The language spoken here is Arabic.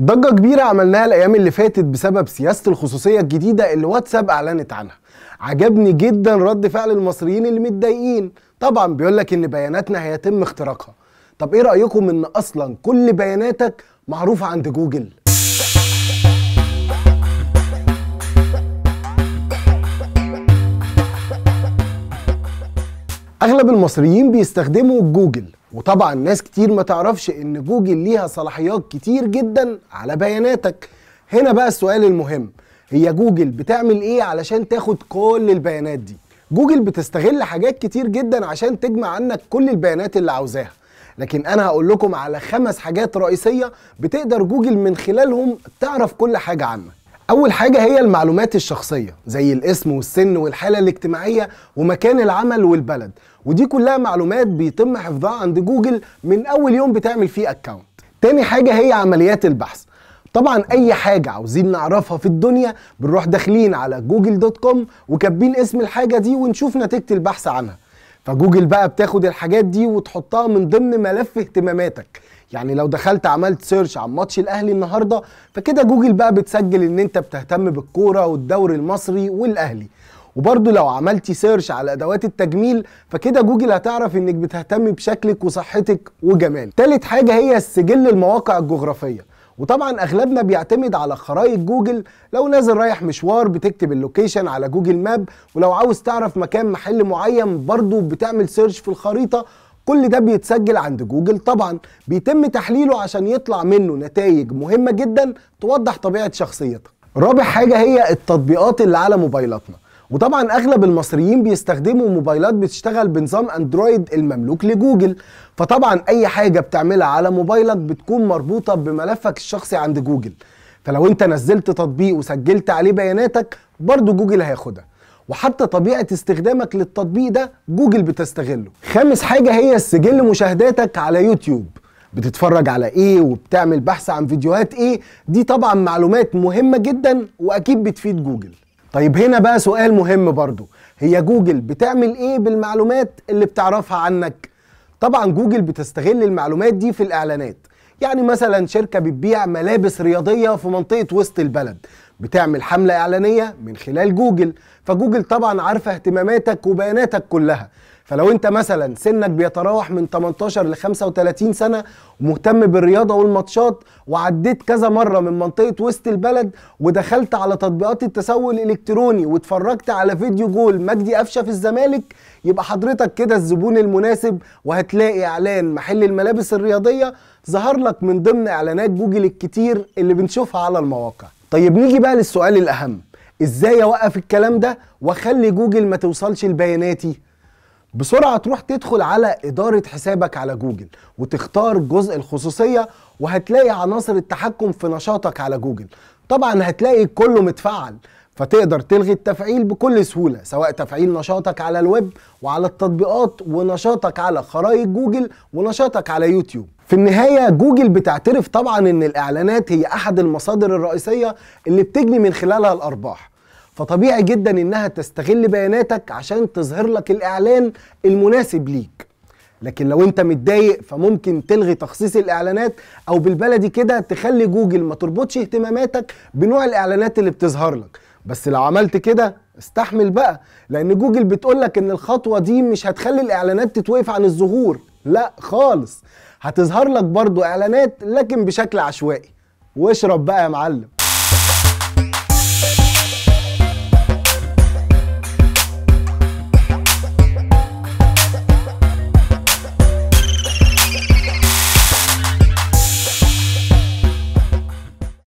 ضجة كبيرة عملناها الأيام اللي فاتت بسبب سياسة الخصوصية الجديدة اللي واتساب أعلنت عنها. عجبني جدا رد فعل المصريين اللي متضايقين، طبعا بيقول لك إن بياناتنا هيتم اختراقها. طب إيه رأيكم إن أصلا كل بياناتك معروفة عند جوجل؟ أغلب المصريين بيستخدموا جوجل وطبعا ناس كتير ما تعرفش ان جوجل ليها صلاحيات كتير جدا على بياناتك هنا بقى السؤال المهم هي جوجل بتعمل ايه علشان تاخد كل البيانات دي جوجل بتستغل حاجات كتير جدا عشان تجمع عنك كل البيانات اللي عاوزاها لكن انا هقول لكم على خمس حاجات رئيسيه بتقدر جوجل من خلالهم تعرف كل حاجه عنك اول حاجه هي المعلومات الشخصيه زي الاسم والسن والحاله الاجتماعيه ومكان العمل والبلد ودي كلها معلومات بيتم حفظها عند جوجل من اول يوم بتعمل فيه اكونت تاني حاجه هي عمليات البحث طبعا اي حاجه عاوزين نعرفها في الدنيا بنروح داخلين على جوجل دوت كوم وكاتبين اسم الحاجه دي ونشوف نتيجه البحث عنها فجوجل بقى بتاخد الحاجات دي وتحطها من ضمن ملف اهتماماتك يعني لو دخلت عملت سيرش عن ماتش الاهلي النهارده فكده جوجل بقى بتسجل ان انت بتهتم بالكوره والدوري المصري والاهلي وبرضه لو عملت سيرش على ادوات التجميل فكده جوجل هتعرف انك بتهتمي بشكلك وصحتك وجمالك تالت حاجه هي السجل المواقع الجغرافيه وطبعا اغلبنا بيعتمد على خرائط جوجل لو نازل رايح مشوار بتكتب اللوكيشن على جوجل ماب ولو عاوز تعرف مكان محل معين برضو بتعمل سيرش في الخريطه كل ده بيتسجل عند جوجل طبعا بيتم تحليله عشان يطلع منه نتائج مهمه جدا توضح طبيعه شخصيتك رابع حاجه هي التطبيقات اللي على موبايلاتنا وطبعا اغلب المصريين بيستخدموا موبايلات بتشتغل بنظام اندرويد المملوك لجوجل فطبعا اي حاجه بتعملها على موبايلك بتكون مربوطه بملفك الشخصي عند جوجل فلو انت نزلت تطبيق وسجلت عليه بياناتك برضه جوجل هياخدها وحتى طبيعة استخدامك للتطبيق ده جوجل بتستغله خامس حاجة هي السجل مشاهداتك على يوتيوب بتتفرج على ايه وبتعمل بحث عن فيديوهات ايه دي طبعا معلومات مهمة جدا واكيد بتفيد جوجل طيب هنا بقى سؤال مهم برضو هي جوجل بتعمل ايه بالمعلومات اللي بتعرفها عنك طبعا جوجل بتستغل المعلومات دي في الاعلانات يعني مثلا شركة بتبيع ملابس رياضية في منطقة وسط البلد بتعمل حملة إعلانية من خلال جوجل فجوجل طبعا عارفة اهتماماتك وبياناتك كلها فلو انت مثلا سنك بيتراوح من 18 ل 35 سنه ومهتم بالرياضه والماتشات وعديت كذا مره من منطقه وسط البلد ودخلت على تطبيقات التسوق الالكتروني واتفرجت على فيديو جول مجدي قفشه في الزمالك يبقى حضرتك كده الزبون المناسب وهتلاقي اعلان محل الملابس الرياضيه ظهر لك من ضمن اعلانات جوجل الكتير اللي بنشوفها على المواقع. طيب نيجي بقى للسؤال الاهم، ازاي اوقف الكلام ده واخلي جوجل ما توصلش لبياناتي؟ بسرعه تروح تدخل على اداره حسابك على جوجل وتختار جزء الخصوصيه وهتلاقي عناصر التحكم في نشاطك على جوجل طبعا هتلاقي كله متفعل فتقدر تلغي التفعيل بكل سهولة سواء تفعيل نشاطك على الويب وعلى التطبيقات ونشاطك على خرائط جوجل ونشاطك على يوتيوب في النهاية جوجل بتعترف طبعا ان الاعلانات هي احد المصادر الرئيسية اللي بتجني من خلالها الارباح فطبيعي جدا انها تستغل بياناتك عشان تظهر لك الاعلان المناسب ليك لكن لو انت متضايق فممكن تلغي تخصيص الاعلانات او بالبلدي كده تخلي جوجل ما تربطش اهتماماتك بنوع الاعلانات اللي بتظهر لك بس لو عملت كده استحمل بقى لان جوجل بتقولك ان الخطوه دي مش هتخلي الاعلانات تتوقف عن الظهور لا خالص هتظهر لك برضو اعلانات لكن بشكل عشوائي واشرب بقى يا معلم